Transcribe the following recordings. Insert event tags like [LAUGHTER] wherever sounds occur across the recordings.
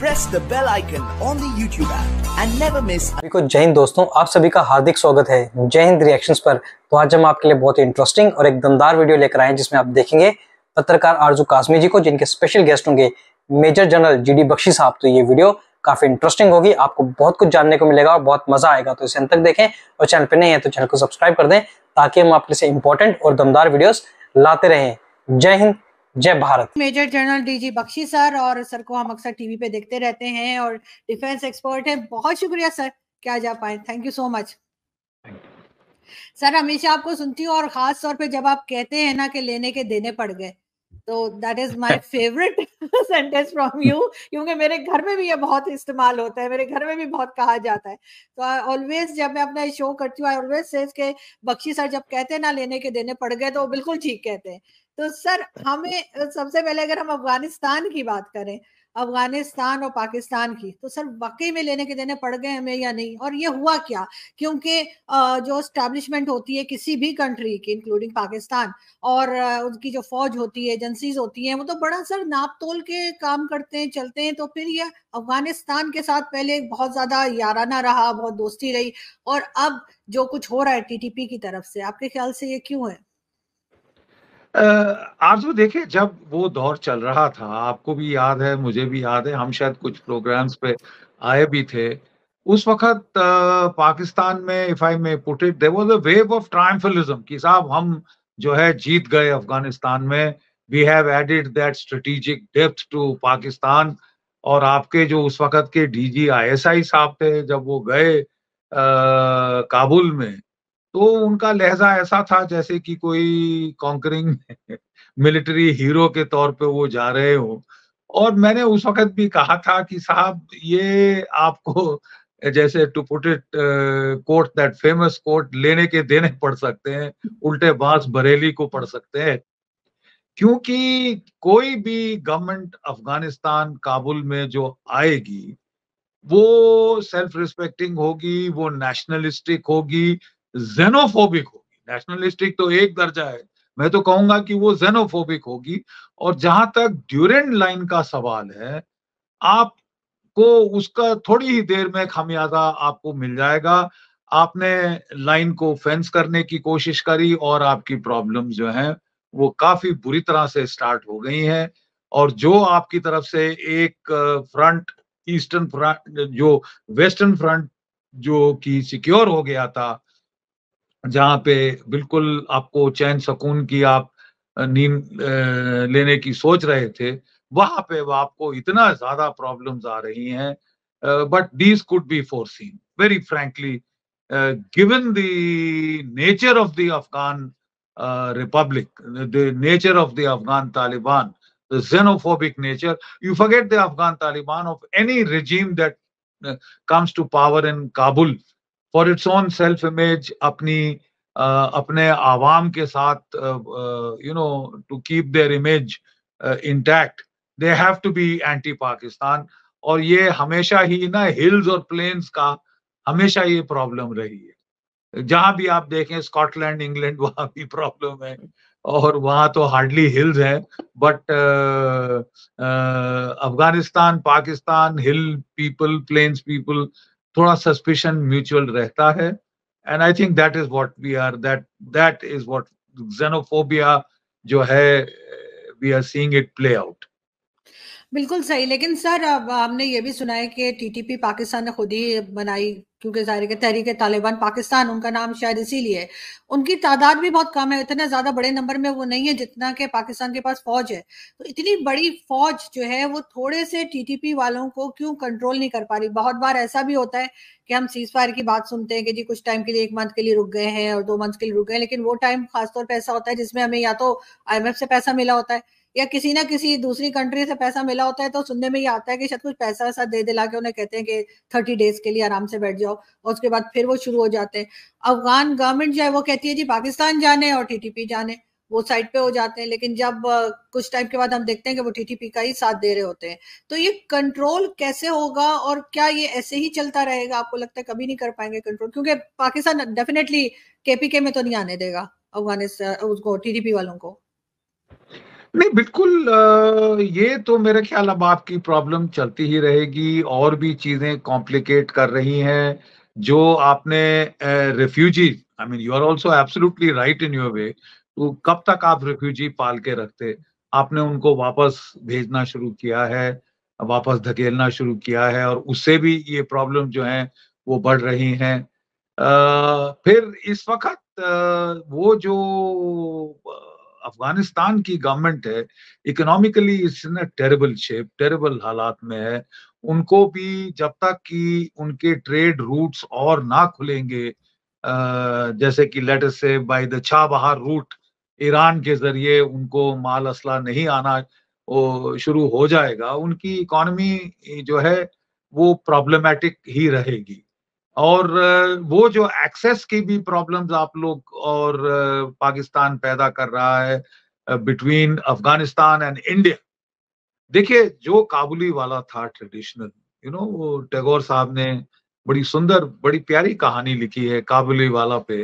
Press the bell icon on the YouTube app and never miss सभी को जय हिंद दोस्तों आप सभी का हार्दिक स्वागत है जय हिंद रिएक्शंस पर तो आज हम आपके लिए बहुत ही इंटरेस्टिंग और एक दमदार वीडियो लेकर आए हैं जिसमें आप देखेंगे पत्रकार आरजू कासमी जी को जिनके स्पेशल गेस्ट होंगे मेजर जनरल जीडी बख्शी साहब तो ये वीडियो काफी इंटरेस्टिंग होगी आपको बहुत कुछ जानने को मिलेगा और बहुत मजा आएगा तो इसे अंत तक देखें और चैनल पर नहीं है तो चैनल को सब्सक्राइब कर दें ताकि हम आपके लिए इंपॉर्टेंट और दमदार वीडियोस लाते रहें जय हिंद जय Bharat major general DG Bakshi sir और सर को हम अक्सर टीवी पे देखते रहते हैं और डिफेंस एक्सपर्ट है बहुत शुक्रिया सर क्या जा पाए thank you so much sir हमेशा आपको सुनती हूँ और खास तौर पे जब आप कहते हैं ना कि लेने के देने पड़ गए तो that is my favourite sentence from you क्योंकि मेरे घर में भी ये बहुत इस्तेमाल होता है मेरे घर में भी बहुत कहा जाता है तो आई ऑलवेज जब मैं अपना शो करती हूँ आई ऑलवेज से इसके बख्शी सर जब कहते हैं ना लेने के देने पड़ गए तो वो बिल्कुल ठीक कहते हैं तो सर [LAUGHS] हमें सबसे पहले अगर हम अफगानिस्तान की बात करें अफगानिस्तान और पाकिस्तान की तो सर वाकई में लेने के देने पड़ गए हमें या नहीं और ये हुआ क्या क्योंकि जो स्टैब्लिशमेंट होती है किसी भी कंट्री की इंक्लूडिंग पाकिस्तान और उनकी जो फौज होती है एजेंसीज होती हैं वो तो बड़ा सर नाप तोल के काम करते हैं चलते हैं तो फिर यह अफगानिस्तान के साथ पहले बहुत ज्यादा याराना रहा बहुत दोस्ती रही और अब जो कुछ हो रहा है टीटीपी की तरफ से आपके ख्याल से ये क्यों है आरजू देखे जब वो दौर चल रहा था आपको भी याद है मुझे भी याद है हम शायद कुछ प्रोग्राम्स पे आए भी थे उस वक्त पाकिस्तान में if I may put it there was a wave of triumphalism कि साहब हम जो है जीत गए अफगानिस्तान में we have added that strategic depth to Pakistan और आपके जो उस वक्त के डीजी आईएसआई साहब थे जब वो गए आ, काबुल में तो उनका लहजा ऐसा था जैसे कि कोई कॉन्करिंग मिलिट्री हीरो के तौर पे वो जा रहे हो और मैंने उस वक्त भी कहा था कि साहब ये आपको [LAUGHS] जैसे to put it quote that famous quote लेने के देने पड़ सकते हैं उल्टे बास बरेली को पड़ सकते हैं क्योंकि कोई भी गवर्नमेंट अफगानिस्तान काबुल में जो आएगी वो सेल्फ रिस्पेक्टिंग होगी वो नेशनलिस्टिक होगी जेनोफोबिक होगी नेशनलिस्टिक तो एक दर्जा है मैं तो कहूंगा कि वो जेनोफोबिक होगी और जहां तक ड्यूरेंट लाइन का सवाल है आपको उसका थोड़ी ही देर में खामियाजा आपको मिल जाएगा आपने लाइन को फेंस करने की कोशिश करी और आपकी प्रॉब्लम जो है वो काफी बुरी तरह से स्टार्ट हो गई है और जो आपकी तरफ से एक फ्रंट ईस्टर्न फ्रंट जो वेस्टर्न फ्रंट जो कि सिक्योर हो गया था जहाँ पे बिल्कुल आपको चैन सुकून की आप नींद लेने की सोच रहे थे वहां पे वह आपको इतना ज्यादा प्रॉब्लम्स आ रही है but these could be foreseen very frankly given the nature of the Afghan republic the nature of the Afghan Taliban the xenophobic nature you forget the Afghan Taliban of any regime that comes to power in Kabul for its own self image अपनी uh, अपने आवाम के साथ you know to keep their image intact they have to be anti Pakistan और ये हमेशा ही ना hills और प्लेन्स का हमेशा ये प्रॉब्लम रही है जहां भी आप देखें स्कॉटलैंड इंग्लैंड वहां भी प्रॉब्लम है और वहां तो हार्डली हिल्स हैं but Afghanistan Pakistan hill people plains people थोड़ा सस्पेशन म्यूचुअल रहता है and I think that is what we are that that is what xenophobia जो है we are seeing it play out बिल्कुल सही लेकिन सर अब हमने ये भी सुना है कि टीटीपी पाकिस्तान ने खुद ही बनाई क्योंकि जाहिर तहरीक तालिबान पाकिस्तान उनका नाम शायद इसीलिए उनकी तादाद भी बहुत कम है इतना ज़्यादा बड़े नंबर में वो नहीं है जितना कि पाकिस्तान के पास फौज है तो इतनी बड़ी फौज जो है वो थोड़े से टीटीपी वालों को क्यों कंट्रोल नहीं कर पा रही बहुत बार ऐसा भी होता है कि हम सीज फायर की बात सुनते हैं कि जी कुछ टाइम के लिए एक मंथ के लिए रुक गए हैं और दो मंथ के लिए रुक गए लेकिन वो टाइम खासतौर पर ऐसा होता है जिसमें हमें या तो आई से पैसा मिला होता है या किसी ना किसी दूसरी कंट्री से पैसा मिला होता है तो सुनने में ये आता है कि शायद कुछ पैसा वैसा दे दिला के उन्हें कहते हैं कि थर्टी डेज के लिए आराम से बैठ जाओ और उसके बाद फिर वो शुरू हो जाते हैं अफगान गवर्नमेंट जो है वो कहती है जी पाकिस्तान जाने और टीटीपी जाने वो साइड पे हो जाते हैं लेकिन जब कुछ टाइम के बाद हम देखते हैं कि वो टीटीपी का ही साथ दे रहे होते हैं तो ये कंट्रोल कैसे होगा और क्या ये ऐसे ही चलता रहेगा आपको लगता है कभी नहीं कर पाएंगे कंट्रोल क्योंकि पाकिस्तान डेफिनेटली केपीके में तो नहीं आने देगा अफगानिस्तान उसको टीटीपी वालों को नहीं बिल्कुल ये तो मेरे ख्याल अब आपकी प्रॉब्लम चलती ही रहेगी और भी चीजें कॉम्प्लिकेट कर रही हैं जो आपने refugee I mean you are also absolutely right in your way तो कब तक आप रेफ्यूजी पाल के रखते आपने उनको वापस भेजना शुरू किया है वापस धकेलना शुरू किया है और उससे भी ये प्रॉब्लम जो है वो बढ़ रही हैं फिर इस वक्त वो जो अफगानिस्तान की गवर्नमेंट है इकोनॉमिकली इसने टेरेबल शेप टेरेबल हालात में है उनको भी जब तक कि उनके ट्रेड रूट्स और ना खुलेंगे जैसे कि लेटर से by the Chabahar route Iran के जरिए उनको माल असला नहीं आना शुरू हो जाएगा उनकी इकोनॉमी जो है वो प्रॉब्लमेटिक ही रहेगी और वो जो एक्सेस की भी प्रॉब्लम्स आप लोग और पाकिस्तान पैदा कर रहा है बिटवीन अफगानिस्तान एंड इंडिया देखिए जो काबुली वाला था ट्रेडिशनल यू नो वो टैगोर साहब ने बड़ी सुंदर बड़ी प्यारी कहानी लिखी है काबुली वाला पे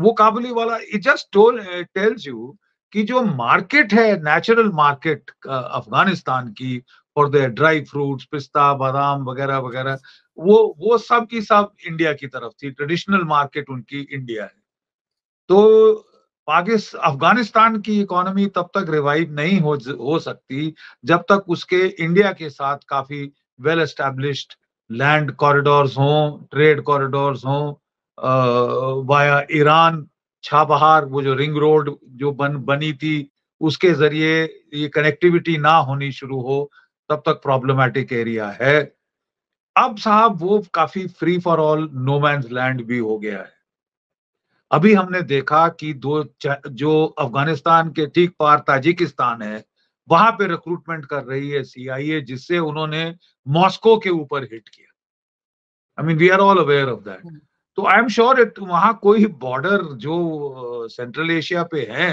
वो Kabuliwala it just tell tells you कि जो मार्केट है नेचुरल मार्केट अफगानिस्तान की और द ड्राई फ्रूट्स पिस्ता बादाम वगैरह वगैरह वो वो सब की सब इंडिया की तरफ थी ट्रेडिशनल मार्केट उनकी इंडिया है तो पाकिस्तान अफगानिस्तान की इकोनॉमी तब तक रिवाइव नहीं हो हो सकती जब तक उसके इंडिया के साथ काफी वेल एस्टेब्लिश्ड लैंड कॉरिडोर्स हों ट्रेड कॉरिडोर्स हों वाया ईरान छाबहार वो जो रिंग रोड जो बन बनी थी उसके जरिए ये कनेक्टिविटी ना होनी शुरू हो तब तक प्रॉब्लमेटिक एरिया है अब साहब वो काफी free for all no man's land भी हो गया है अभी हमने देखा कि दो जो अफगानिस्तान के ठीक पार ताजिकिस्तान है वहां पे रिक्रूटमेंट कर रही है सीआईए जिससे उन्होंने मॉस्को के ऊपर हिट किया I mean we are all aware of that तो आई एम श्योर इट वहां कोई बॉर्डर जो सेंट्रल एशिया पे है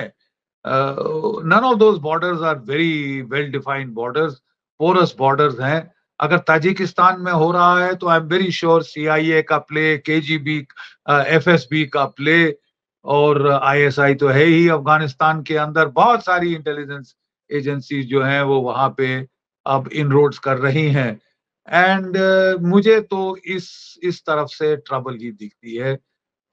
none of those borders are very well defined borders porous borders हैं अगर ताजिकिस्तान में हो रहा है तो I am very sure a का प्ले एस एफएसबी का प्ले और आईएसआई uh, तो है ही अफगानिस्तान के अंदर बहुत सारी इंटेलिजेंस एजेंसी जो हैं वो वहां पे अब इन कर रही हैं एंड uh, मुझे तो इस इस तरफ से ट्रबल ही दिखती है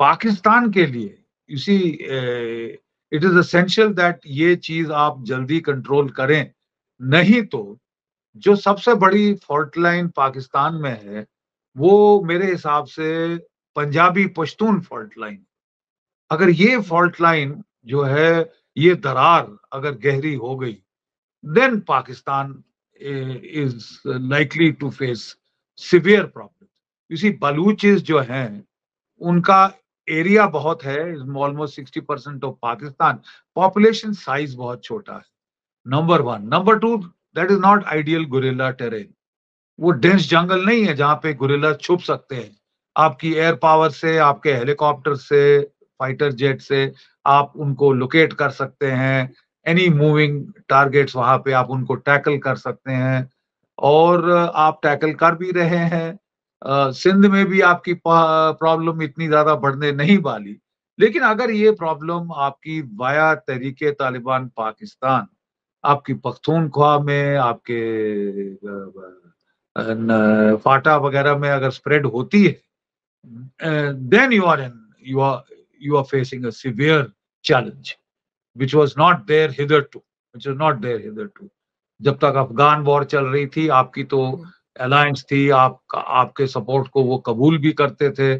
पाकिस्तान के लिए इसी इट इज असेंशियल दैट ये चीज आप जल्दी कंट्रोल करें नहीं तो जो सबसे बड़ी फॉल्ट लाइन पाकिस्तान में है वो मेरे हिसाब से पंजाबी पश्तून फॉल्ट लाइन अगर ये फॉल्ट लाइन जो है ये दरार अगर गहरी हो गई then Pakistan is likely to face severe problem इसी बलूचिस जो हैं उनका एरिया बहुत है almost sixty percent of Pakistan population size बहुत छोटा है number one number two that is not ideal guerrilla terrain वो डेंस जंगल नहीं है जहाँ पे गुरेला छुप सकते हैं आपकी एयर पावर से आपके हेलीकॉप्टर से फाइटर जेट से आप उनको लोकेट कर सकते हैं एनी मूविंग टारगेट्स वहां पे आप उनको टैकल कर सकते हैं और आप टैकल कर भी रहे हैं सिंध में भी आपकी प्रॉब्लम इतनी ज्यादा बढ़ने नहीं वाली लेकिन अगर ये प्रॉब्लम आपकी वाया तहरीके तालिबान पाकिस्तान आपकी पख्तूनख्वा में आपके फाटा वगैरह में अगर स्प्रेड होती है then you are in you are you are facing a severe challenge which was not there hitherto which was not there hitherto जब तक अफगान वॉर चल रही थी आपकी तो अलायंस हम्म। थी आप आपके सपोर्ट को वो कबूल भी करते थे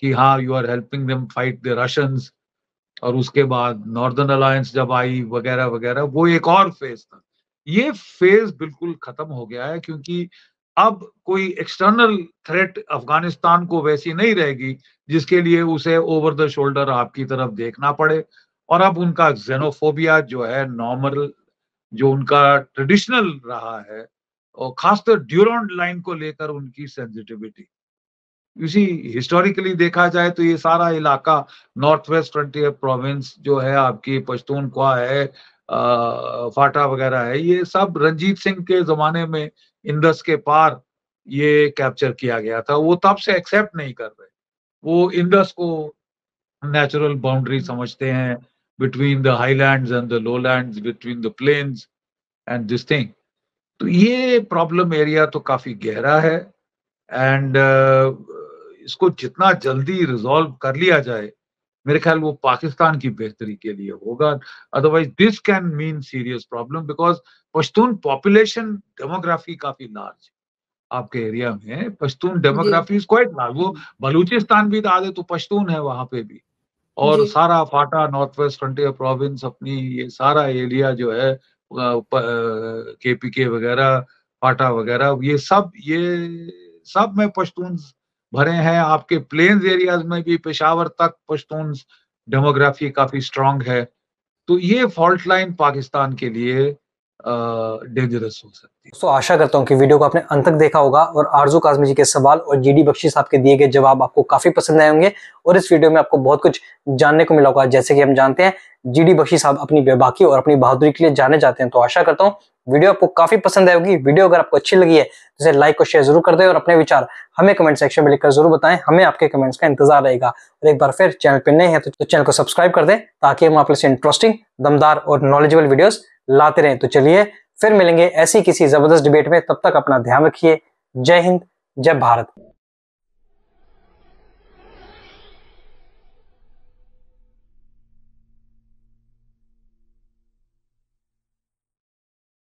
कि हाँ you are helping them fight the Russians और उसके बाद नॉर्दर्न अलायंस जब आई वगैरह वगैरह वो एक और फेज था ये फेज बिल्कुल खत्म हो गया है क्योंकि अब कोई एक्सटर्नल थ्रेट अफगानिस्तान को वैसी नहीं रहेगी जिसके लिए उसे ओवर द शोल्डर आपकी तरफ देखना पड़े और अब उनका जेनोफोबिया जो है नॉर्मल जो उनका ट्रेडिशनल रहा है और खासकर ड्यूरोन लाइन को लेकर उनकी सेंसिटिविटी इसी हिस्टोरिकली देखा जाए तो ये सारा इलाका नॉर्थ वेस्ट फ्रंटियर प्रोविंस जो है आपकी पश्तूनख्वा है आ, फाटा वगैरह है ये सब रंजीत सिंह के जमाने में इंदस के पार ये कैप्चर किया गया था वो तब से एक्सेप्ट नहीं कर रहे वो इंदस को नेचुरल बाउंड्री समझते हैं between the land and the lowland between the plains and this thing तो ये प्रॉब्लम एरिया तो काफी गहरा है एंड uh, इसको जितना जल्दी रिजॉल्व कर लिया जाए मेरे ख्याल वो पाकिस्तान की बेहतरी के लिए होगा otherwise this can mean serious problem because Pashtun population demography काफी लार्ज आपके एरिया में Pashtun demography is quite large वो बलूचिस्तान भी आधे तो पश्तून है वहां पे भी और सारा FATA north west frontier province अपनी ये सारा एरिया जो है के पी के वगैरह फाटा वगैरह ये सब ये सब में पश्तून भरे हैं आपके प्लेन्स एरियाज में भी पेशावर तक पश्तून डेमोग्राफी काफी स्ट्रांग है तो ये फॉल्ट लाइन पाकिस्तान के लिए डेंजरस हो सकती है तो आशा करता हूँ कि वीडियो को आपने अंत तक देखा होगा और आरजू काजमी जी के सवाल और जी डी बख्शी साहब के दिए गए जवाब आपको काफी पसंद आए होंगे और इस वीडियो में आपको बहुत कुछ जानने को मिला होगा जैसे कि हम जानते हैं जी डी बख्शी साहब अपनी बेबाकी और अपनी बहादुरी के लिए जाने जाते हैं तो आशा करता हूँ वीडियो आपको काफी पसंद आएगी वीडियो अगर आपको अच्छी लगी है तो इसे लाइक और शेयर जरूर कर दें और अपने विचार हमें कमेंट सेक्शन में लिखकर जरूर बताएं हमें आपके कमेंट्स का इंतजार रहेगा और एक बार फिर चैनल पर नए हैं तो चैनल तो को सब्सक्राइब कर दें ताकि हम आप इंटरेस्टिंग दमदार और नॉलेजेबल वीडियोज़ लाते रहें तो चलिए फिर मिलेंगे ऐसी किसी जबरदस्त डिबेट में तब तक अपना ध्यान रखिए जय हिंद जय भारत